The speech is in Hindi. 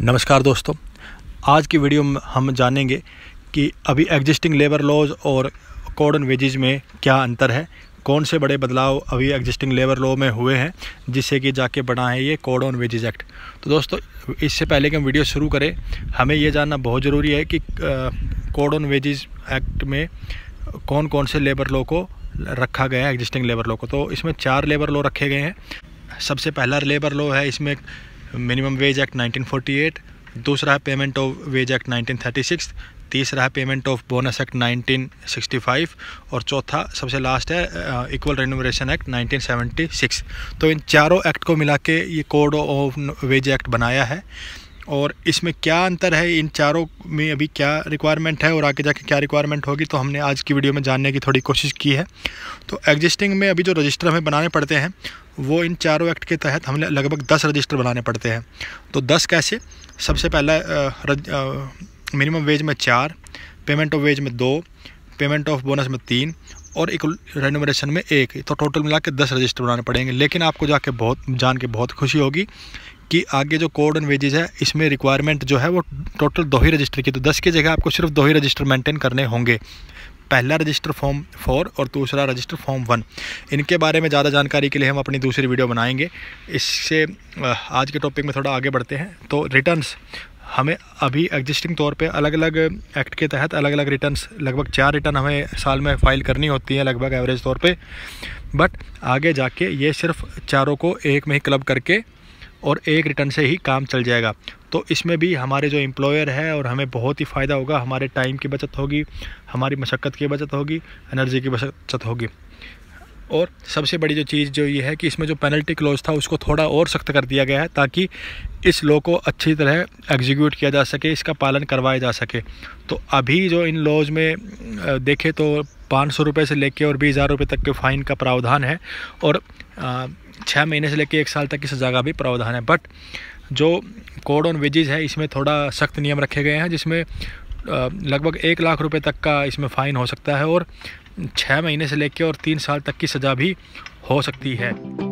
नमस्कार दोस्तों आज की वीडियो में हम जानेंगे कि अभी एग्जिस्टिंग लेबर लॉज और कोड एंड वेजेज में क्या अंतर है कौन से बड़े बदलाव अभी एग्जिस्टिंग लेबर लॉ में हुए हैं जिससे कि जाके बना है ये कोड ऑन वेजेज एक्ट तो दोस्तों इससे पहले कि हम वीडियो शुरू करें हमें ये जानना बहुत ज़रूरी है कि कोड ऑन वेजेज एक्ट में कौन कौन से लेबर लॉ को रखा गया है एग्जिस्टिंग लेबर लॉ को तो इसमें चार लेबर लॉ रखे गए हैं सबसे पहला लेबर लॉ है इसमें मिनिमम वेज एक्ट 1948 दूसरा है पेमेंट ऑफ वेज एक्ट 1936 तीसरा है पेमेंट ऑफ बोनस एक्ट 1965 और चौथा सबसे लास्ट है इक्वल रेनोवेशन एक्ट 1976 तो इन चारों एक्ट को मिला के ये कोड ऑफ वेज एक्ट बनाया है और इसमें क्या अंतर है इन चारों में अभी क्या रिक्वायरमेंट है और आगे जाके क्या रिक्वायरमेंट होगी तो हमने आज की वीडियो में जानने की थोड़ी कोशिश की है तो एग्जिस्टिंग में अभी जो रजिस्टर हमें बनाने पड़ते हैं वो इन चारों एक्ट के तहत हमें लगभग दस रजिस्टर बनाने पड़ते हैं तो दस कैसे सबसे पहला मिनिमम वेज में चार पेमेंट ऑफ वेज में दो पेमेंट ऑफ बोनस में तीन और एक रेनोवेशन में एक तो टोटल मिला के दस रजिस्टर बनाने पड़ेंगे लेकिन आपको जाके बहुत जान के बहुत खुशी होगी कि आगे जो कोड एंड वेजेज है इसमें रिक्वायरमेंट जो है वो टोटल दो ही रजिस्टर की तो दस की जगह आपको सिर्फ दो ही रजिस्टर मेंटेन करने होंगे पहला रजिस्टर फॉर्म फोर और दूसरा रजिस्टर फॉर्म वन इनके बारे में ज़्यादा जानकारी के लिए हम अपनी दूसरी वीडियो बनाएंगे इससे आज के टॉपिक में थोड़ा आगे बढ़ते हैं तो रिटर्न्स हमें अभी एग्जिस्टिंग तौर पे अलग अलग एक्ट के तहत अलग अलग रिटर्न्स लगभग चार रिटर्न हमें साल में फ़ाइल करनी होती है लगभग एवरेज तौर पे बट आगे जाके ये सिर्फ चारों को एक में ही क्लब करके और एक रिटर्न से ही काम चल जाएगा तो इसमें भी हमारे जो एम्प्लॉयर है और हमें बहुत ही फ़ायदा होगा हमारे टाइम की बचत होगी हमारी मशक्क़त की बचत होगी एनर्जी की बचत होगी और सबसे बड़ी जो चीज़ जो ये है कि इसमें जो पेनल्टी क्लोज था उसको थोड़ा और सख्त कर दिया गया है ताकि इस लॉ को अच्छी तरह एग्जीक्यूट किया जा सके इसका पालन करवाया जा सके तो अभी जो इन लॉज में देखे तो पाँच सौ रुपये से लेकर और बीस हज़ार रुपये तक के फ़ाइन का प्रावधान है और छः महीने से लेकर एक साल तक की सज़ा का भी प्रावधान है बट जो कोड ऑन वेजेज है इसमें थोड़ा सख्त नियम रखे गए हैं जिसमें लगभग एक लाख रुपए तक का इसमें फ़ाइन हो सकता है और छः महीने से लेकर और तीन साल तक की सज़ा भी हो सकती है